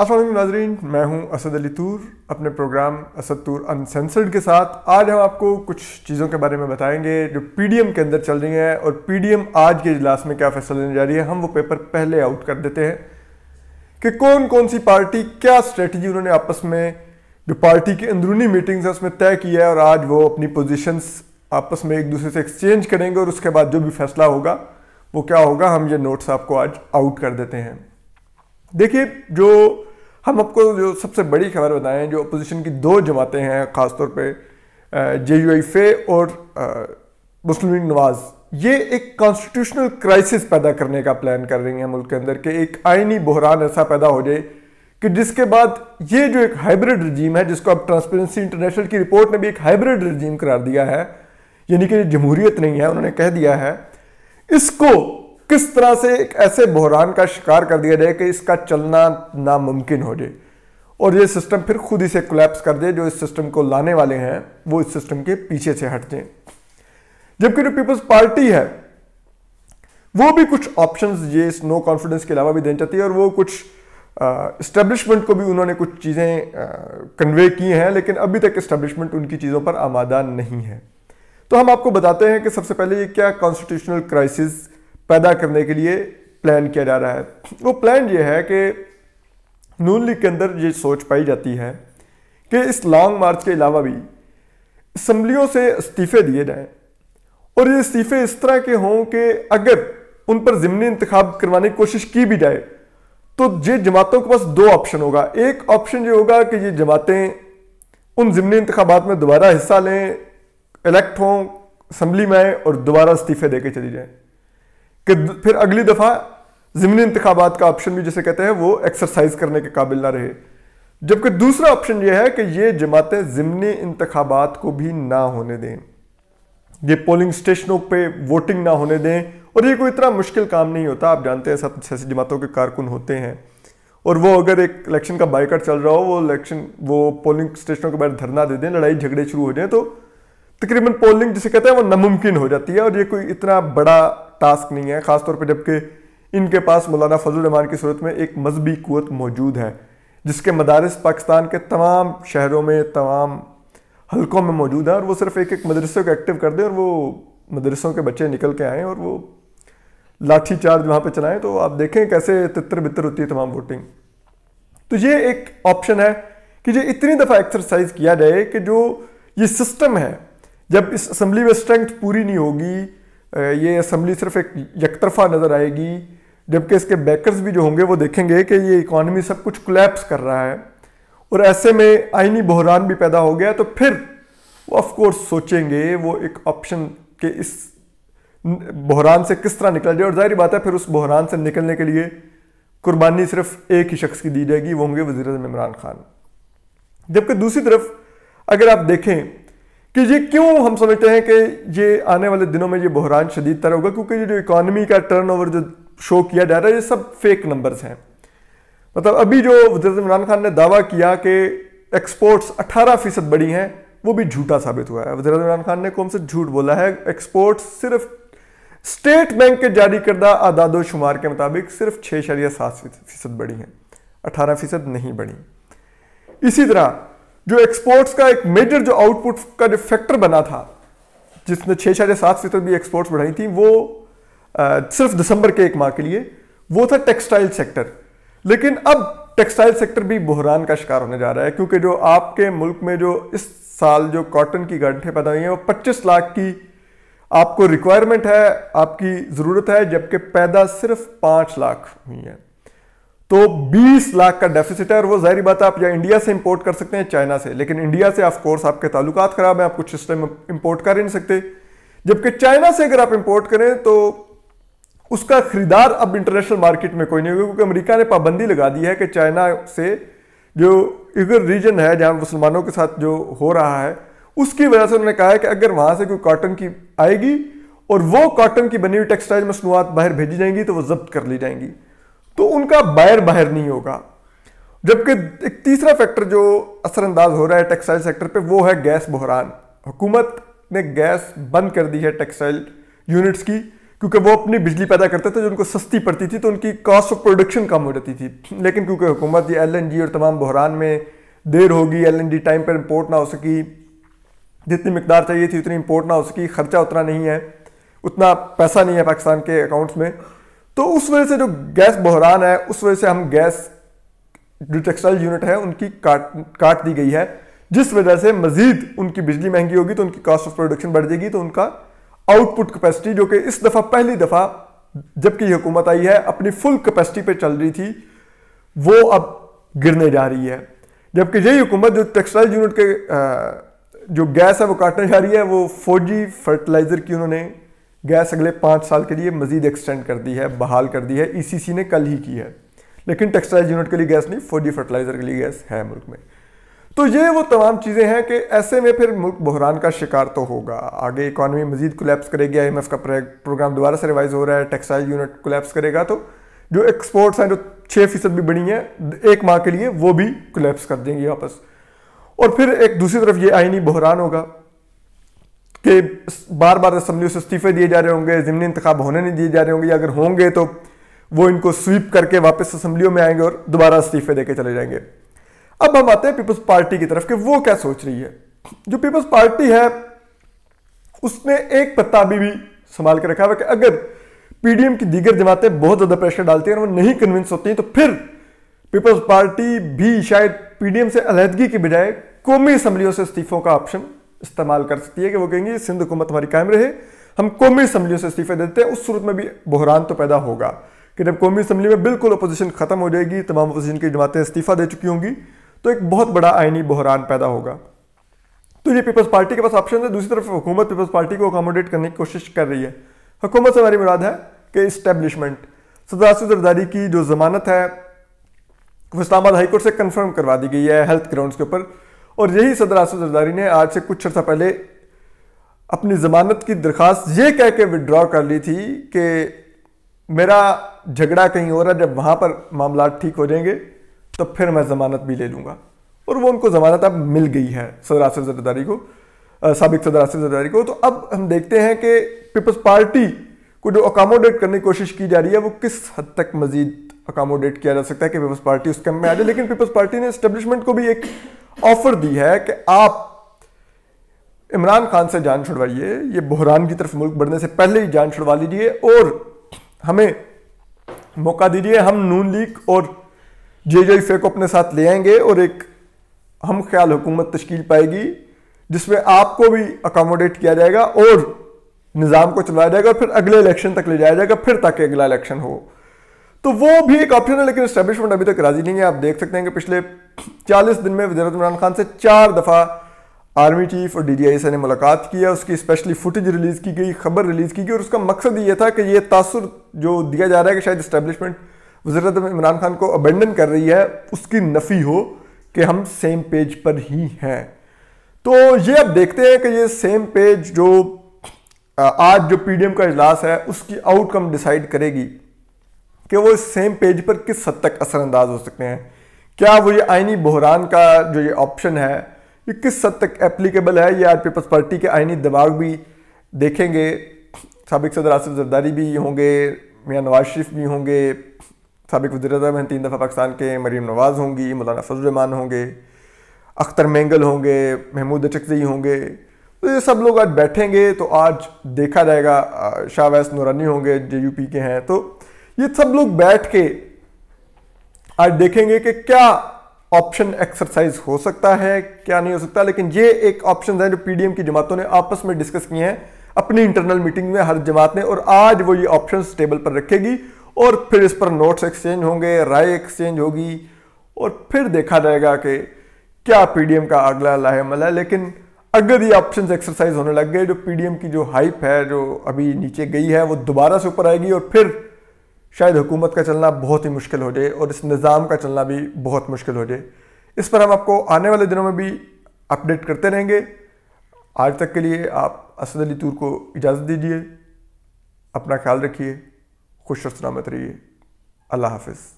असल नाजरीन मैं हूं असद अली तूर अपने प्रोग्राम असद तूर अनसेंसर्ड के साथ आज हम आपको कुछ चीज़ों के बारे में बताएंगे जो पीडीएम के अंदर चल रही हैं और पीडीएम आज के इजलास में क्या फैसला लेने जा रही है हम वो पेपर पहले आउट कर देते हैं कि कौन कौन सी पार्टी क्या स्ट्रेटजी उन्होंने आपस में जो पार्टी की अंदरूनी मीटिंग्स है उसमें तय की है और आज वो अपनी पोजिशंस आपस में एक दूसरे से एक्सचेंज करेंगे और उसके बाद जो भी फैसला होगा वो क्या होगा हम ये नोट्स आपको आज आउट कर देते हैं देखिए जो हम आपको जो सबसे बड़ी खबर बताएं जो अपोजिशन की दो जमातें हैं ख़ासतौर पर जे यू आई फे और मुस्लिम लीग नवाज़ ये एक कॉन्स्टिट्यूशनल क्राइसिस पैदा करने का प्लान कर रही हैं मुल्क के अंदर कि एक आइनी बहरान ऐसा पैदा हो जाए कि जिसके बाद ये जो एक हाइब्रिड रजीम है जिसको अब ट्रांसपेरेंसी इंटरनेशनल की रिपोर्ट ने भी एक हाइब्रिड रजीम करार दिया है यानी कि जमहूरियत नहीं है उन्होंने कह दिया है इसको किस तरह से एक ऐसे बहरान का शिकार कर दिया जाए कि इसका चलना नामुमकिन हो जाए और ये सिस्टम फिर खुद ही से कोलैप्स कर दे जो इस सिस्टम को लाने वाले हैं वो इस सिस्टम के पीछे से हट जाए जबकि जो पीपल्स पार्टी है वो भी कुछ ऑप्शंस ये इस नो कॉन्फिडेंस के अलावा भी देना चाहती है और वो कुछ इस्टेब्लिशमेंट uh, को भी उन्होंने कुछ चीज़ें कन्वे uh, की हैं लेकिन अभी तक इस्टेब्लिशमेंट उनकी चीज़ों पर आमादा नहीं है तो हम आपको बताते हैं कि सबसे पहले ये क्या कॉन्स्टिट्यूशनल क्राइसिस पैदा करने के लिए प्लान किया जा रहा है वो प्लान ये है कि नून लीग के अंदर ये सोच पाई जाती है कि इस लॉन्ग मार्च के अलावा भी असम्बलियों से इस्तीफ़े दिए जाएं और ये इस्तीफ़े इस तरह के हों कि अगर उन पर जिमनी इंतखब करवाने की कोशिश की भी जाए तो ये जमातों के पास दो ऑप्शन होगा एक ऑप्शन ये होगा कि ये जमातें उन ज़मनी इंतबात में दोबारा हिस्सा लें इलेक्ट हों असम्बली में आए और दोबारा इस्तीफ़े दे के चली जाएँ कि फिर अगली दफ़ा ज़मीनी इंतबात का ऑप्शन भी जिसे कहते हैं वो एक्सरसाइज करने के काबिल ना रहे जबकि दूसरा ऑप्शन ये है कि ये जमातें ज़मनी इंतबात को भी ना होने दें ये पोलिंग स्टेशनों पे वोटिंग ना होने दें और ये कोई इतना मुश्किल काम नहीं होता आप जानते हैं सब सियासी जमातों के कारकुन होते हैं और वो अगर एक इलेक्शन का बाइकट चल रहा हो वो इलेक्शन वो पोलिंग स्टेशनों के बाहर धरना दे दें लड़ाई झगड़े शुरू हो जाए तो तकरीबन पोलिंग जिसे कहते हैं वो नामुमकिन हो जाती है और ये कोई इतना बड़ा टास्क नहीं है ख़ासतौर पर जबकि इनके पास मौलाना फजल रमान की सूरत में एक मजहबी कुत मौजूद है जिसके मदारस पाकिस्तान के तमाम शहरों में तमाम हल्कों में मौजूद हैं और वो सिर्फ एक एक मदरसों को एक्टिव कर दें और वो मदरसों के बच्चे निकल के आएँ और वो लाठी चार्ज वहाँ पर चलाएँ तो आप देखें कैसे तितर बितर होती है तमाम वोटिंग तो ये एक ऑप्शन है कि ये इतनी दफ़ा एक्सरसाइज किया जाए कि जो ये सिस्टम है जब इस असम्बली में स्ट्रेंथ पूरी नहीं होगी ये असम्बली सिर्फ एक यकतरफा नज़र आएगी जबकि इसके बैकर्स भी जो होंगे वो देखेंगे कि ये इकॉनमी सब कुछ क्लैप्स कर रहा है और ऐसे में आइनी बहरान भी पैदा हो गया तो फिर वो ऑफकोर्स सोचेंगे वो एक ऑप्शन के इस बहरान से किस तरह निकला जाए और जाहिर बात है फिर उस बहरान से निकलने के लिए कुर्बानी सिर्फ एक ही शख्स की दी जाएगी वो होंगे वजीर अजम इमरान खान जबकि दूसरी तरफ अगर आप देखें कि ये क्यों हम समझते हैं कि ये आने वाले दिनों में ये बहरान शदीद तरह होगा क्योंकि ये जो इकानमी का ओवर जो शो किया जा रहा है ये सब फेक नंबर्स हैं मतलब अभी जो वजरत इमरान खान ने दावा किया कि एक्सपोर्ट्स 18 फीसद बढ़ी हैं वो भी झूठा साबित हुआ है वजरत इमरान खान ने कौन से झूठ बोला है एक्सपोर्ट्स सिर्फ स्टेट बैंक के जारी करदा आदादोशुमार शुमार के मुताबिक सिर्फ छः शरिया सात फीसद बढ़ी हैं अठारह फीसद नहीं बढ़ी इसी तरह जो एक्सपोर्ट्स का एक मेजर जो आउटपुट का जो फैक्टर बना था जिसने छः साढ़े सात फीसद भी एक्सपोर्ट्स बढ़ाई थी वो आ, सिर्फ दिसंबर के एक माह के लिए वो था टेक्सटाइल सेक्टर लेकिन अब टेक्सटाइल सेक्टर भी बहरान का शिकार होने जा रहा है क्योंकि जो आपके मुल्क में जो इस साल जो कॉटन की गंठें पैदा हुई हैं वो पच्चीस लाख की आपको रिक्वायरमेंट है आपकी ज़रूरत है जबकि पैदा सिर्फ पाँच लाख हुई हैं तो 20 लाख का डेफिसिट है और वो जाहिर बात है आप या इंडिया से इंपोर्ट कर सकते हैं चाइना से लेकिन इंडिया से ऑफ कोर्स आपके ताल्लुक ख़राब हैं आप कुछ सिस्टम इंपोर्ट कर ही नहीं सकते जबकि चाइना से अगर आप इंपोर्ट करें तो उसका खरीदार अब इंटरनेशनल मार्केट में कोई नहीं होगा क्योंकि अमेरिका ने पाबंदी लगा दी है कि चाइना से जो इगर रीजन है जहाँ मुसलमानों के साथ जो हो रहा है उसकी वजह से उन्होंने कहा है कि अगर वहाँ से कोई कॉटन की आएगी और वो कॉटन की बनी हुई टेक्सटाइल मसनूआत बाहर भेजी जाएंगी तो वो जब्त कर ली जाएंगी तो उनका बायर बाहर नहीं होगा जबकि एक तीसरा फैक्टर जो असरअंदाज हो रहा है टेक्सटाइल सेक्टर पे वो है गैस बहरान हुकूमत ने गैस बंद कर दी है टेक्सटाइल यूनिट्स की क्योंकि वो अपनी बिजली पैदा करते थे जो उनको सस्ती पड़ती थी तो उनकी कॉस्ट ऑफ प्रोडक्शन कम हो जाती थी लेकिन क्योंकि हुकूमत ये एल और तमाम बहरान में देर होगी एल टाइम पर इम्पोर्ट ना हो सकी जितनी मकदार चाहिए थी उतनी इम्पोर्ट ना हो सकी खर्चा उतना नहीं है उतना पैसा नहीं है पाकिस्तान के अकाउंट्स में तो उस वजह से जो गैस बहरान है उस वजह से हम गैस जो टेक्सटाइल यूनिट है उनकी काट काट दी गई है जिस वजह से मजीद उनकी बिजली महंगी होगी तो उनकी कॉस्ट ऑफ प्रोडक्शन बढ़ जाएगी तो उनका आउटपुट कैपेसिटी जो कि इस दफ़ा पहली दफ़ा जबकि हुकूमत आई है अपनी फुल कैपेसिटी पर चल रही थी वो अब गिरने जा रही है जबकि यही हुकूमत जो टेक्सटाइल यूनिट के जो गैस है वो काटने जा रही है वो फौजी फर्टिलाइज़र की उन्होंने गैस अगले पाँच साल के लिए मजीद एक्सटेंड कर दी है बहाल कर दी है ई e ने कल ही की है लेकिन टेक्सटाइल यूनिट के लिए गैस नहीं फोर फर्टिलाइज़र के लिए गैस है मुल्क में तो ये वो तमाम चीज़ें हैं कि ऐसे में फिर मुल्क बहरान का शिकार तो होगा आगे इकानमी मजीद कोलेप्स करेगी आई का प्रोग्राम दोबारा से रिवाइज हो रहा है टेक्सटाइल यूनिट कोलेप्स करेगा तो जो एक्सपोर्ट्स हैं जो छः फीसद भी बढ़ी हैं एक माह के लिए वो भी कोलेप्स कर देंगी वापस और फिर एक दूसरी तरफ ये आईनी बहरान होगा कि बार बार असम्बली से इस्तीफे दिए जा रहे होंगे ज़िमनी इंतखा होने नहीं दिए जा रहे होंगे या अगर होंगे तो वो इनको स्वीप करके वापस असम्बलियों में आएंगे और दोबारा इस्तीफे देकर चले जाएंगे अब हम आते हैं पीपल्स पार्टी की तरफ कि वो क्या सोच रही है जो पीपल्स पार्टी है उसने एक पत्ता अभी भी संभाल के रखा हुआ कि अगर पीडीएम की दीगर जमातें बहुत ज़्यादा प्रेशर डालती हैं और वो नहीं कन्विंस होती हैं तो फिर पीपल्स पार्टी भी शायद पीडीएम से अलहदगी के बजाय कौमी असम्बलियों से इस्तीफों का ऑप्शन इस्तेमाल कर सकती है कि वो कहेंगे सिंध हुकूमत हमारी कायम रहे हम कौमी असम्बलियों से इस्तीफे देते हैं उस सूरत में भी बहरान तो पैदा होगा कि जब कौमी असम्बली में बिल्कुल अपोजिशन ख़त्म हो जाएगी तमाम अपोजिशन की जमातें इस्तीफ़ा दे चुकी होंगी तो एक बहुत बड़ा आइनी बहरान पैदा होगा तो ये पीपल्स पार्टी के पास ऑप्शन है दूसरी तरफ हुकूमत पीपल्स पार्टी को अकोमोडेट करने की कोशिश कर रही है हुकूमत से हमारी मुराद है कि इस्टेबलिशमेंट सरदार जरदारी की जो ज़मानत है वो इस्लाबाद हाईकोर्ट से कन्फर्म करवा दी गई है हेल्थ ग्राउंड के ऊपर और यही सदर आसफ जरदारी ने आज से कुछ अर्सा पहले अपनी ज़मानत की दरख्वास्त ये कह के विड्रॉ कर ली थी कि मेरा झगड़ा कहीं हो रहा है जब वहाँ पर मामला ठीक हो जाएंगे तो फिर मैं ज़मानत भी ले लूँगा और वो उनको ज़मानत अब मिल गई है सदर आसिफ जरदारी को सबक सदर आसिफ जरदारी को तो अब हम देखते हैं कि पीपल्स पार्टी को जो अकोमोडेट करने की कोशिश की जा रही है वो किस हद तक मज़ीद अकोमोडेट किया जा सकता है कि पीपल्स पार्टी उस कैंप में आ जाए लेकिन पीपल्स पार्टी ने इस्टेब्लिशमेंट को भी एक ऑफर दी है कि आप इमरान खान से जान छुड़वाइए ये बहरान की तरफ मुल्क बढ़ने से पहले ही जान छुड़वा लीजिए और हमें मौका दीजिए हम नून लीग और जे जे फे को अपने साथ ले आएंगे और एक हम ख्याल हुकूमत तश्कील पाएगी जिसमें आपको भी अकोमोडेट किया जाएगा और निज़ाम को चलाया जाएगा फिर अगले इलेक्शन तक ले जाया जाएगा फिर ताकि अगला इलेक्शन हो तो वो भी एक ऑप्शन है लेकिन स्टैब्लिशमेंट अभी तक राजी नहीं है आप देख सकते हैं कि पिछले 40 दिन में वजीरत इमरान खान से चार दफ़ा आर्मी चीफ और डी से ने मुलाकात की है उसकी स्पेशली फुटेज रिलीज़ की गई खबर रिलीज़ की गई और उसका मकसद ये था कि ये तासर जो दिया जा रहा है कि शायद स्टैब्लिशमेंट वजरत इमरान खान को अबेंडन कर रही है उसकी नफ़ी हो कि हम सेम पेज पर ही हैं तो ये अब देखते हैं कि ये सेम पेज जो आज जो पीडीएम का इजलास है उसकी आउटकम डिसाइड करेगी कि वो इस सेम पेज पर किस हद तक असरअंदाज हो सकते हैं क्या वो ये आइनी बहरान का जो ये ऑप्शन है ये किस हद तक एप्लीकेबल है या आज पीपल्स पार्टी के आइनी दबाव भी देखेंगे सबक सदर आसिफ जरदारी भी होंगे मियाँ नवाज शरीफ भी होंगे सबक वजी अजम हैं तीन दफ़ा पाकिस्तान के मरीम नवाज़ होंगी मौलाना फजलरहमान होंगे अख्तर मेंगल होंगे महमूद चकजई होंगे तो ये सब लोग आज बैठेंगे तो आज देखा जाएगा शाह वैस नूरानी होंगे जे यू पी के हैं तो ये सब लोग बैठ के आज देखेंगे कि क्या ऑप्शन एक्सरसाइज हो सकता है क्या नहीं हो सकता लेकिन ये एक ऑप्शन है जो पीडीएम की जमातों ने आपस में डिस्कस किए हैं अपनी इंटरनल मीटिंग में हर जमात ने और आज वो ये ऑप्शन टेबल पर रखेगी और फिर इस पर नोट्स एक्सचेंज होंगे राय एक्सचेंज होगी और फिर देखा जाएगा कि क्या पीडीएम का अगला लाहेमल है लेकिन अगर ये ऑप्शन एक्सरसाइज होने लग गए जो पीडीएम की जो हाइप है जो अभी नीचे गई है वो दोबारा से ऊपर आएगी और फिर शायद हुकूमत का चलना बहुत ही मुश्किल हो जाए और इस निज़ाम का चलना भी बहुत मुश्किल हो जाए इस पर हम आपको आने वाले दिनों में भी अपडेट करते रहेंगे आज तक के लिए आप असद अली तूर को इजाज़त दीजिए अपना ख्याल रखिए खुश और सलामत रहिए अल्लाह हाफिज़